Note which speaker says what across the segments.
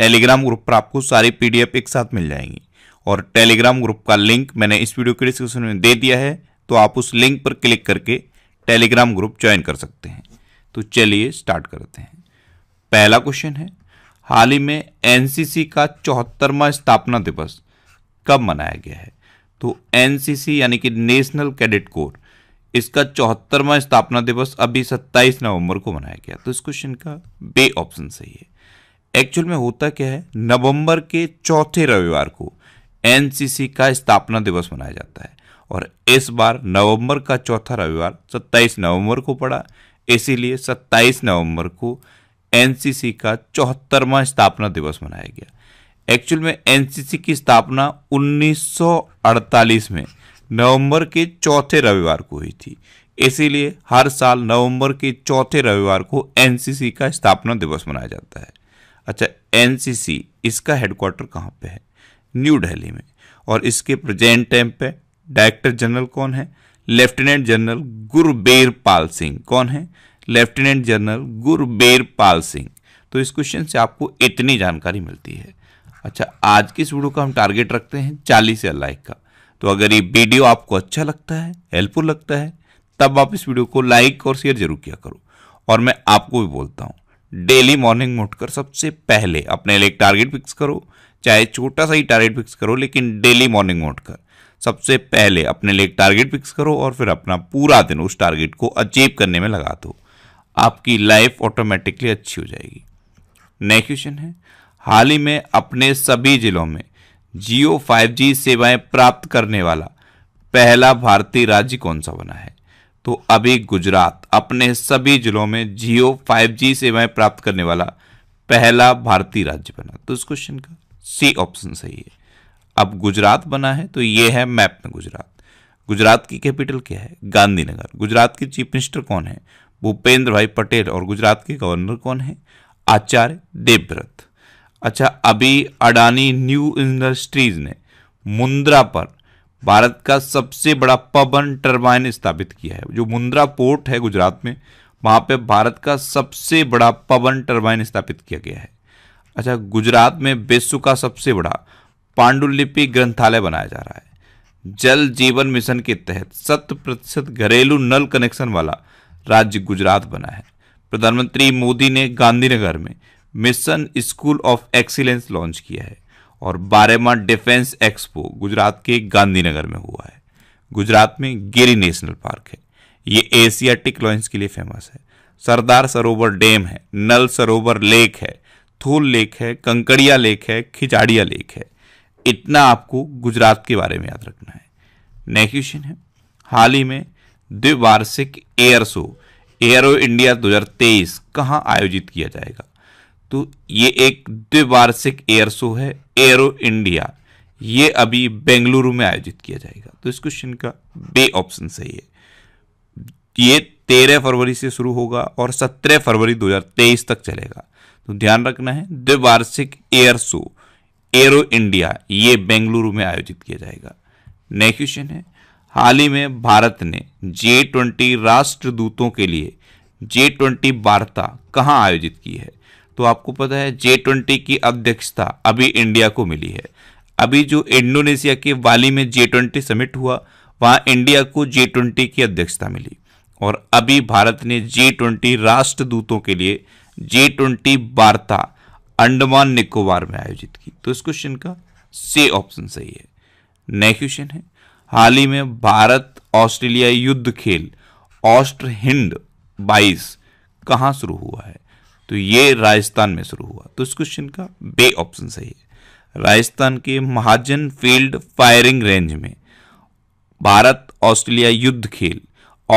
Speaker 1: Telegram group पर आपको सारी पीडीएफ एक साथ मिल जाएंगी और टेलीग्राम ग्रुप का लिंक मैंने इस वीडियो के डिस्क्रिप्शन में दे दिया है तो आप उस लिंक पर क्लिक करके टेलीग्राम ग्रुप ज्वाइन कर सकते हैं तो चलिए स्टार्ट करते हैं पहला क्वेश्चन है हाल ही में एनसीसी का चौहत्तरवा स्थापना दिवस कब मनाया गया है तो एनसीसी यानी कि नेशनल कैडेट कोर इसका चौहत्तरवा स्थापना दिवस अभी 27 नवंबर को मनाया गया तो इस क्वेश्चन का बे ऑप्शन सही है एक्चुअल में होता क्या है नवंबर के चौथे रविवार को एनसीसी का स्थापना दिवस मनाया जाता है और इस बार नवंबर का चौथा रविवार 27 नवंबर को पड़ा इसीलिए 27 नवंबर को एनसीसी का चौहत्तरवा स्थापना दिवस मनाया गया एक्चुअल में एनसीसी की स्थापना 1948 में नवंबर के चौथे रविवार को हुई थी इसीलिए हर साल नवंबर के चौथे रविवार को एनसीसी का स्थापना दिवस मनाया जाता है अच्छा एन इसका हेडक्वार्टर कहाँ पे है न्यू दिल्ली में और इसके प्रेजेंट टाइम पे डायरेक्टर जनरल कौन है लेफ्टिनेंट जनरल गुरबेर पाल सिंह कौन है लेफ्टिनेंट जनरल गुरबेर पाल सिंह तो इस क्वेश्चन से आपको इतनी जानकारी मिलती है अच्छा आज की इस वीडियो का हम टारगेट रखते हैं चालीस या लाइक का तो अगर ये वीडियो आपको अच्छा लगता है हेल्पफुल लगता है तब आप इस वीडियो को लाइक और शेयर जरूर किया करो और मैं आपको भी बोलता हूँ डेली मॉर्निंग में उठकर सबसे पहले अपने लिए एक टारगेट फिक्स करो चाहे छोटा सा ही टारगेट फिक्स करो लेकिन डेली मॉर्निंग में उठकर सबसे पहले अपने लिए एक टारगेट फिक्स करो और फिर अपना पूरा दिन उस टारगेट को अचीव करने में लगा दो आपकी लाइफ ऑटोमेटिकली अच्छी हो जाएगी नेक्स्ट क्वेश्चन है हाल ही में अपने सभी जिलों में जियो फाइव सेवाएं प्राप्त करने वाला पहला भारतीय राज्य कौन सा बना है तो अभी गुजरात अपने सभी जिलों में जियो 5G सेवाएं प्राप्त करने वाला पहला भारतीय राज्य बना तो इस क्वेश्चन का सी ऑप्शन सही है अब गुजरात बना है तो ये है मैप में गुजरात गुजरात की कैपिटल क्या है गांधीनगर गुजरात के चीफ मिनिस्टर कौन है भूपेंद्र भाई पटेल और गुजरात के गवर्नर कौन है आचार्य देवव्रत अच्छा अभी अडानी न्यू इंडस्ट्रीज ने मुंद्रा पर भारत का सबसे बड़ा पवन टरबाइन स्थापित किया है जो मुंद्रा पोर्ट है गुजरात में वहाँ पे भारत का सबसे बड़ा पवन टरबाइन स्थापित किया गया है अच्छा गुजरात में विश्व का सबसे बड़ा पांडुलिपि ग्रंथालय बनाया जा रहा है जल जीवन मिशन के तहत शत प्रतिशत घरेलू नल कनेक्शन वाला राज्य गुजरात बना है प्रधानमंत्री मोदी ने गांधीनगर में mission school of excellence launch किया है और बारेमा डिफेंस एक्सपो गुजरात के गांधीनगर में हुआ है गुजरात में गिरी नेशनल पार्क है ये एशियाटिक लॉन्स के लिए फेमस है सरदार सरोवर डैम है नल सरोवर लेक है थूल लेक है कंकड़िया लेक है खिजाड़िया लेक है इतना आपको गुजरात के बारे में याद रखना है नेक्स्ट क्वेश्चन है हाल ही में द्विवार्षिक एयर शो एयरो इंडिया 2023 कहाँ आयोजित किया जाएगा तो ये एक द्विवार्षिक एयर शो है एयरो इंडिया ये अभी बेंगलुरु में आयोजित किया जाएगा तो इस क्वेश्चन का बे ऑप्शन सही है ये तेरह फरवरी से शुरू होगा और सत्रह फरवरी 2023 तक चलेगा तो ध्यान रखना है द्विवार्षिक एयर शो एरो इंडिया ये बेंगलुरु में आयोजित किया जाएगा नेक्स्ट क्वेश्चन है हाल ही में भारत ने जे ट्वेंटी राष्ट्रदूतों के लिए जे ट्वेंटी वार्ता कहाँ आयोजित की है तो आपको पता है जे ट्वेंटी की अध्यक्षता अभी इंडिया को मिली है अभी जो इंडोनेशिया के वाली में जे ट्वेंटी समिट हुआ वहां इंडिया को जे ट्वेंटी की अध्यक्षता मिली और अभी भारत ने जे ट्वेंटी राष्ट्रदूतों के लिए जे ट्वेंटी वार्ता अंडमान निकोबार में आयोजित की तो इस क्वेश्चन का से ऑप्शन सही है नेक्स्ट क्वेश्चन है हाल ही में भारत ऑस्ट्रेलिया युद्ध खेल ऑस्ट्र हिंड बाईस कहाँ शुरू हुआ है तो ये राजस्थान में शुरू हुआ तो इस क्वेश्चन का बे ऑप्शन सही है राजस्थान के महाजन फील्ड फायरिंग रेंज में भारत ऑस्ट्रेलिया युद्ध खेल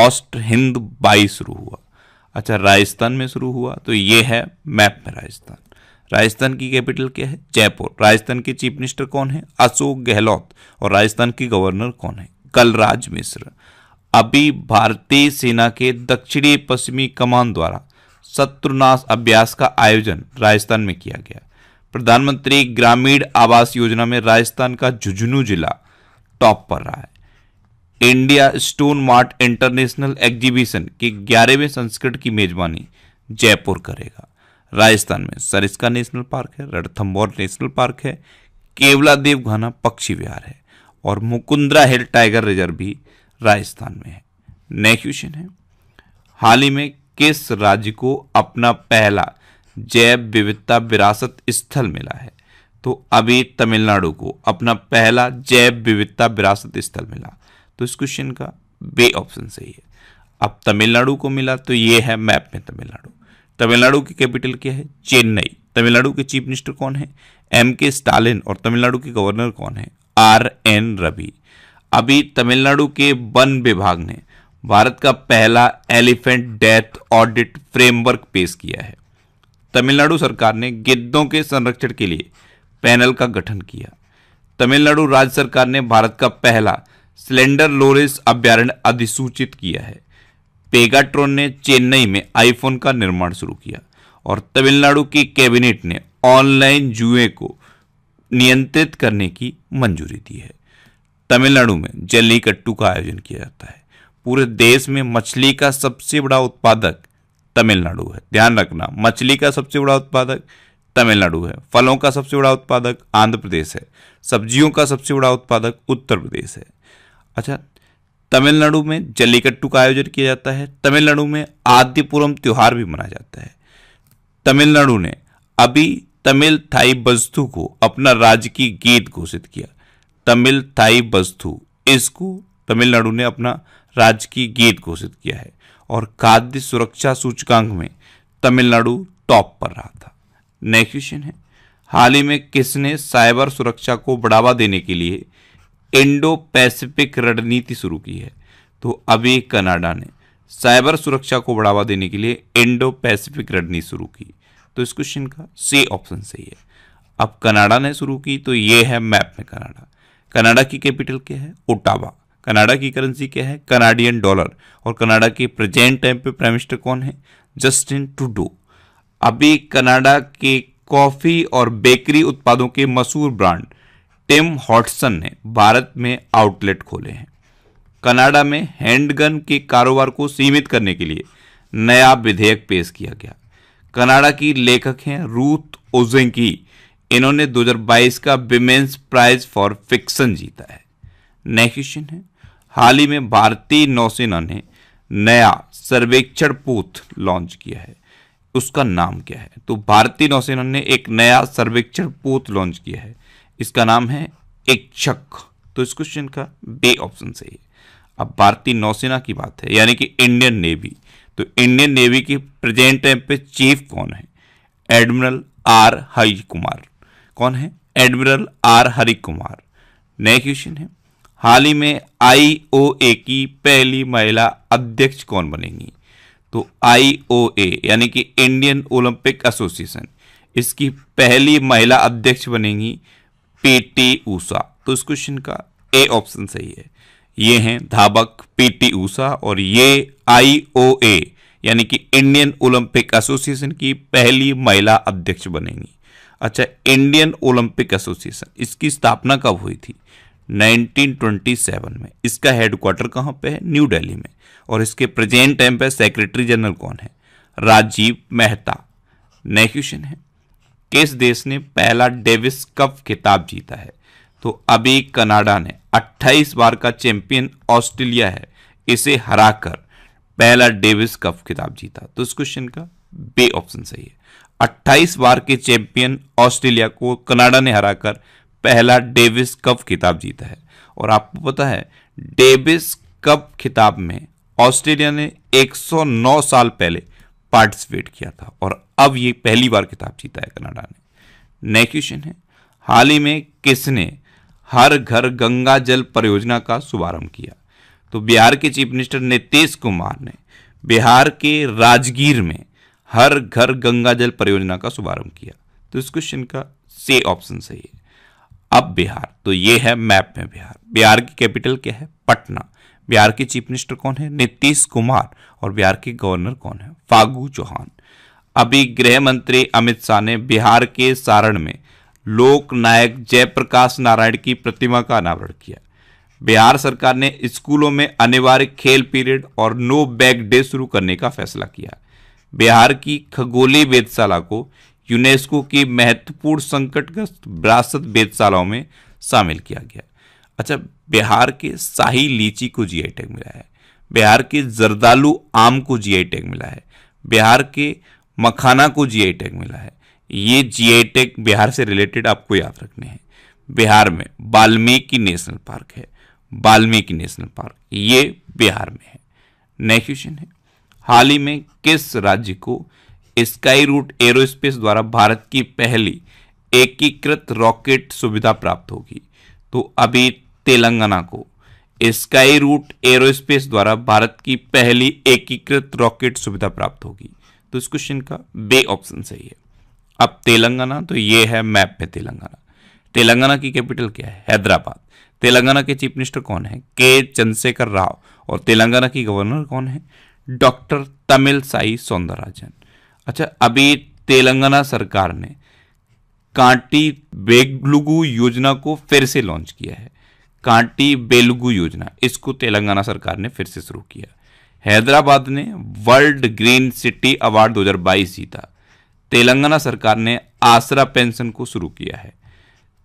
Speaker 1: ऑस्ट हिंद बाई शुरू हुआ अच्छा राजस्थान में शुरू हुआ तो ये है मैप में राजस्थान राजस्थान की कैपिटल क्या है जयपुर राजस्थान के चीफ मिनिस्टर कौन है अशोक गहलोत और राजस्थान की गवर्नर कौन है कलराज मिश्र अभी भारतीय सेना के दक्षिणी पश्चिमी कमान द्वारा शत्रुनाश अभ्यास का आयोजन राजस्थान में किया गया प्रधानमंत्री ग्रामीण आवास योजना में राजस्थान का झुंझुनू जिला टॉप पर रहा है India Stone Mart international exhibition के ग्यारहवें संस्कृत की मेजबानी जयपुर करेगा राजस्थान में सरिस्का नेशनल पार्क है रणथम्बोर नेशनल पार्क है केवला देवघाना पक्षी विहार है और मुकुंद्रा हिल टाइगर रिजर्व भी राजस्थान में है नेक्स्ट क्वेश्चन है हाल ही में किस राज्य को अपना पहला जैव विविधता विरासत स्थल मिला है तो अभी तमिलनाडु को अपना पहला जैव विविधता विरासत स्थल मिला तो इस क्वेश्चन का बे ऑप्शन सही है अब तमिलनाडु को मिला तो ये है मैप में तमिलनाडु तमिलनाडु की कैपिटल क्या है चेन्नई तमिलनाडु के चीफ मिनिस्टर कौन है एम के स्टालिन और तमिलनाडु के गवर्नर कौन है आर एन रवि अभी तमिलनाडु के वन विभाग ने भारत का पहला एलिफेंट डेथ ऑडिट फ्रेमवर्क पेश किया है तमिलनाडु सरकार ने गिद्धों के संरक्षण के लिए पैनल का गठन किया तमिलनाडु राज्य सरकार ने भारत का पहला सिलेंडर लोरिस अभ्यारण्य अधिसूचित किया है पेगाट्रोन ने चेन्नई में आईफोन का निर्माण शुरू किया और तमिलनाडु की कैबिनेट ने ऑनलाइन जुए को नियंत्रित करने की मंजूरी दी है तमिलनाडु में जल्लीकट्टू का आयोजन किया जाता है पूरे देश में मछली का सबसे बड़ा उत्पादक तमिलनाडु है ध्यान रखना मछली का सबसे बड़ा उत्पादक तमिलनाडु है फलों का सबसे बड़ा उत्पादक आंध्र प्रदेश है सब्जियों का सबसे बड़ा उत्पादक उत्तर प्रदेश है अच्छा तमिलनाडु में जल्लीकट्टू का आयोजन किया जाता है तमिलनाडु में आदिपुरम त्यौहार भी मनाया जाता है तमिलनाडु ने अभी तमिल थाई बस्तु को अपना राज्य की गीत घोषित किया तमिल थाई बस्तु इसको तमिलनाडु ने अपना राजकीय गीत घोषित किया है और खाद्य सुरक्षा सूचकांक में तमिलनाडु टॉप पर रहा था नेक्स्ट क्वेश्चन है हाल ही में किसने साइबर सुरक्षा को बढ़ावा देने के लिए इंडो पैसिफिक रणनीति शुरू की है तो अभी कनाडा ने साइबर सुरक्षा को बढ़ावा देने के लिए इंडो पैसिफिक रणनीति शुरू की तो इस क्वेश्चन का सी ऑप्शन सही है अब कनाडा ने शुरू की तो ये है मैप में कनाडा कनाडा की कैपिटल क्या है ओटावा कनाडा की करेंसी क्या है कनाडियन डॉलर और कनाडा के प्रेजेंट टाइम पे प्राइम मिनिस्टर कौन है जस्टिन टूडो अभी कनाडा के कॉफ़ी और बेकरी उत्पादों के मशहूर ब्रांड टिम हॉटसन ने भारत में आउटलेट खोले हैं कनाडा में हैंडगन के कारोबार को सीमित करने के लिए नया विधेयक पेश किया गया कनाडा की लेखक हैं रूथ ओजेंकी इन्होंने 2022 का विमेंस प्राइज फॉर फिक्शन जीता है नेक्स्ट क्वेश्चन है हाल ही में भारतीय नौसेना ने नया सर्वेक्षण पोत लॉन्च किया है उसका नाम क्या है तो भारतीय नौसेना ने एक नया सर्वेक्षण पोत लॉन्च किया है इसका नाम है इच्छक तो इस क्वेश्चन का बे ऑप्शन सही है अब भारतीय नौसेना की बात है यानी कि इंडियन नेवी तो इंडियन नेवी के प्रेजेंट टाइम पे चीफ कौन है एडमिरल आर हरि कुमार कौन है एडमिरल आर हरि कुमार नया क्वेश्चन है हाल ही में आईओए की पहली महिला अध्यक्ष कौन बनेंगी तो आईओए यानी कि इंडियन ओलंपिक एसोसिएशन इसकी पहली महिला अध्यक्ष पी पीटी ऊषा तो इस क्वेश्चन का ए ऑप्शन सही है ये हैं धाबक पीटी ऊषा और ये आईओए यानी कि इंडियन ओलंपिक एसोसिएशन की पहली महिला अध्यक्ष बनेंगी अच्छा इंडियन ओलंपिक एसोसिएशन इसकी स्थापना कब हुई थी 1927 में इसका हेडक्वार्टर कहाँ पे है न्यू दिल्ली में और इसके प्रेजेंट टाइम पे सेक्रेटरी जनरल कौन है राजीव मेहता नेक्स्ट क्वेश्चन है किस देश ने पहला डेविस कप खिताब जीता है तो अभी कनाडा ने 28 बार का चैंपियन ऑस्ट्रेलिया है इसे हराकर पहला डेविस कप खिताब जीता तो इस क्वेश्चन का बे ऑप्शन सही है 28 बार के चैंपियन ऑस्ट्रेलिया को कनाडा ने हराकर पहला डेविस कप खिताब जीता है और आपको पता है डेविस कप खिताब में ऑस्ट्रेलिया ने 109 साल पहले पार्टिसिपेट किया था और अब ये पहली बार खिताब जीता है कनाडा ने नेक्स्ट क्वेश्चन है हाल ही में किसने हर घर गंगा जल परियोजना का शुभारंभ किया तो बिहार के चीफ मिनिस्टर नीतीश कुमार ने बिहार के राजगीर में हर घर गंगा जल परियोजना का शुभारंभ किया तो इस क्वेश्चन का से ऑप्शन सही है अब बिहार तो ये है मैप में बिहार बिहार की कैपिटल क्या है पटना बिहार के चीफ मिनिस्टर कौन है नीतीश कुमार और बिहार के गवर्नर कौन है फागू चौहान अभी गृह मंत्री अमित शाह ने बिहार के सारण में लोक नायक जयप्रकाश नारायण की प्रतिमा का अनावरण किया बिहार सरकार ने स्कूलों में अनिवार्य खेल पीरियड और नो बैग डे शुरू करने का फैसला किया बिहार की खगोली वेदशाला को यूनेस्को की महत्वपूर्ण संकटग्रस्त विरासत वेदशालाओं में शामिल किया गया अच्छा बिहार के शाही लीची को जीआई टैग मिला है बिहार के जर्दालू आम को जीआई टैग मिला है बिहार के मखाना को जीआई टैग मिला है ये जीआई टैग बिहार से रिलेटेड आपको याद रखने हैं बिहार में वाल्मीकि नेशनल पार्क है वाल्मीकि नेशनल पार्क ये बिहार में है नेक्स्ट क्वेश्चन है हाल ही में किस राज्य को स्काई रूट एरोस्पेस द्वारा भारत की पहली एकीकृत रॉकेट सुविधा प्राप्त होगी तो अभी तेलंगाना को स्काई रूट एरोस्पेस द्वारा भारत की पहली एकीकृत रॉकेट सुविधा प्राप्त होगी तो इस क्वेश्चन का बे ऑप्शन सही है अब तेलंगाना तो ये है मैप में तेलंगाना तेलंगाना की कैपिटल क्या है हैदराबाद तेलंगाना के चीफ मिनिस्टर कौन है के चंद्रशेखर राव और तेलंगाना की गवर्नर कौन है डॉक्टर तमिल साई सौंदरराजन अच्छा अभी तेलंगाना सरकार ने कांटी बेलुगु योजना को फिर से लॉन्च किया है कांटी बेलुगु योजना इसको तेलंगाना सरकार ने फिर से शुरू किया हैदराबाद ने वर्ल्ड ग्रीन सिटी अवार्ड 2022 जीता तेलंगाना सरकार ने आसरा पेंशन को शुरू किया है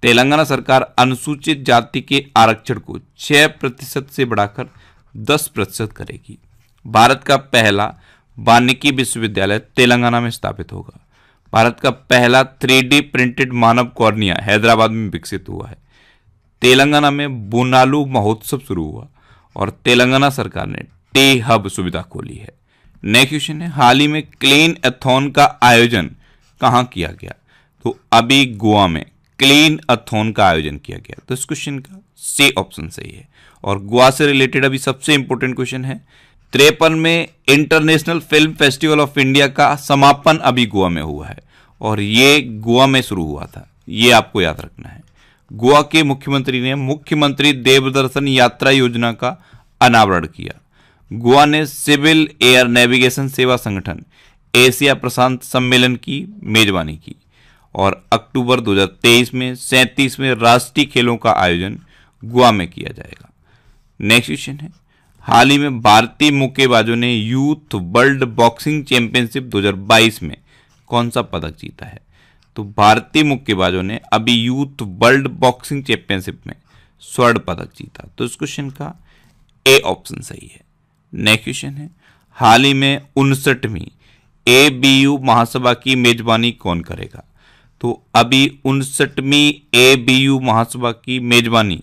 Speaker 1: तेलंगाना सरकार अनुसूचित जाति के आरक्षण को 6 प्रतिशत से बढ़ाकर 10 प्रतिशत करेगी भारत का पहला वानिकी विश्वविद्यालय तेलंगाना में स्थापित होगा भारत का पहला थ्री प्रिंटेड मानव कॉर्निया हैदराबाद में विकसित हुआ है तेलंगाना में बोनालू महोत्सव शुरू हुआ और तेलंगाना सरकार ने टे हब सुविधा खोली है नेक्स्ट क्वेश्चन है हाल ही में क्लीन एथोन का आयोजन कहाँ किया गया तो अभी गोवा में क्लीन अथोन का आयोजन किया गया तो इस क्वेश्चन का से ऑप्शन सही है और गोवा से रिलेटेड अभी सबसे इंपॉर्टेंट क्वेश्चन है त्रेपन में international film festival of India का समापन अभी गोवा में हुआ है और ये गोवा में शुरू हुआ था ये आपको याद रखना है गोवा के मुख्यमंत्री ने मुख्यमंत्री देवदर्शन यात्रा योजना का अनावरण किया गोवा ने सिविल एयर नेविगेशन सेवा संगठन एशिया प्रशांत सम्मेलन की मेजबानी की और अक्टूबर 2023 में सैंतीसवें राष्ट्रीय खेलों का आयोजन गोवा में किया जाएगा नेक्स्ट क्वेश्चन है हाल ही में भारतीय मुक्केबाजों ने यूथ वर्ल्ड बॉक्सिंग चैंपियनशिप 2022 में कौन सा पदक जीता है तो भारतीय मुक्केबाजों ने अभी यूथ वर्ल्ड बॉक्सिंग चैंपियनशिप में स्वर्ण पदक जीता तो इस क्वेश्चन का ए ऑप्शन सही है नेक्स्ट क्वेश्चन है हाल ही में उनसठवीं ए बी यू महासभा की मेजबानी कौन करेगा तो अभी उनसठवीं ए बी यू महासभा की मेजबानी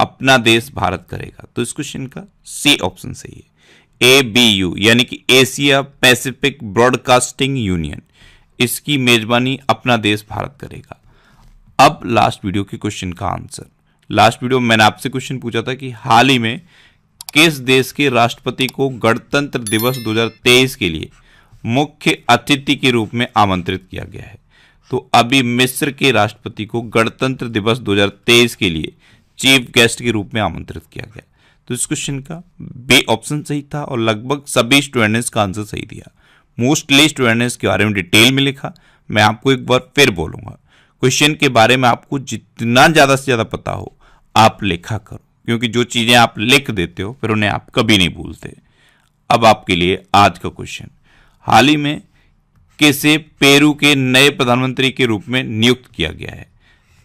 Speaker 1: अपना देश भारत करेगा तो इस क्वेश्चन का सी ऑप्शन सही है ए बी यू यानी कि एशिया पैसिफिक ब्रॉडकास्टिंग यूनियन इसकी मेजबानी अपना देश भारत करेगा अब लास्ट वीडियो के क्वेश्चन का आंसर लास्ट वीडियो मैंने आपसे क्वेश्चन पूछा था कि हाल ही में किस देश के राष्ट्रपति को गणतंत्र दिवस 2023 के लिए मुख्य अतिथि के रूप में आमंत्रित किया गया है तो अभी मिस्र के राष्ट्रपति को गणतंत्र दिवस 2023 के लिए चीफ गेस्ट के रूप में आमंत्रित किया गया तो इस क्वेश्चन का बे ऑप्शन सही था और लगभग सभी स्टूडेंट्स का आंसर सही दिया मोस्टली स्टूडेंट्स के बारे में डिटेल में लिखा मैं आपको एक बार फिर बोलूंगा क्वेश्चन के बारे में आपको जितना ज़्यादा से ज़्यादा पता हो आप लिखा करो क्योंकि जो चीज़ें आप लिख देते हो फिर उन्हें आप कभी नहीं भूलते अब आपके लिए आज का क्वेश्चन हाल ही में किसे पेरू के नए प्रधानमंत्री के रूप में नियुक्त किया गया है